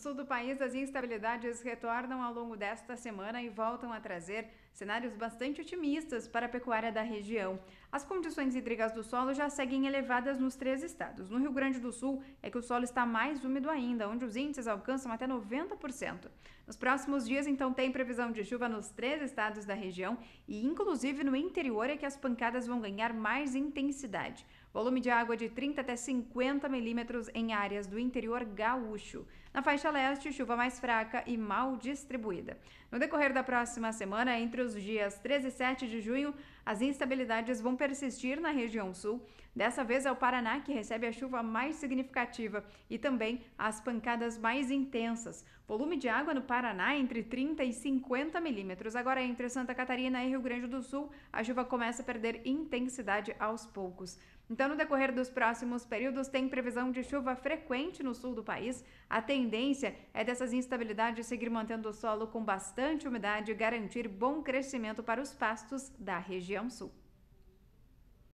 sul do país, as instabilidades retornam ao longo desta semana e voltam a trazer cenários bastante otimistas para a pecuária da região. As condições hídricas do solo já seguem elevadas nos três estados. No Rio Grande do Sul é que o solo está mais úmido ainda, onde os índices alcançam até 90%. Nos próximos dias, então, tem previsão de chuva nos três estados da região e, inclusive, no interior é que as pancadas vão ganhar mais intensidade. Volume de água de 30 até 50 milímetros em áreas do interior gaúcho. Na faixa leste, chuva mais fraca e mal distribuída. No decorrer da próxima semana, entre os dias 13 e 7 de junho, as instabilidades vão persistir na região sul. Dessa vez é o Paraná que recebe a chuva mais significativa e também as pancadas mais intensas. Volume de água no Paraná entre 30 e 50 milímetros. Agora, entre Santa Catarina e Rio Grande do Sul, a chuva começa a perder intensidade aos poucos. Então, no decorrer dos próximos períodos, tem previsão de chuva frequente no sul do país. A tendência é dessas instabilidades seguir mantendo o solo com bastante umidade e garantir bom crescimento para os pastos da região sul.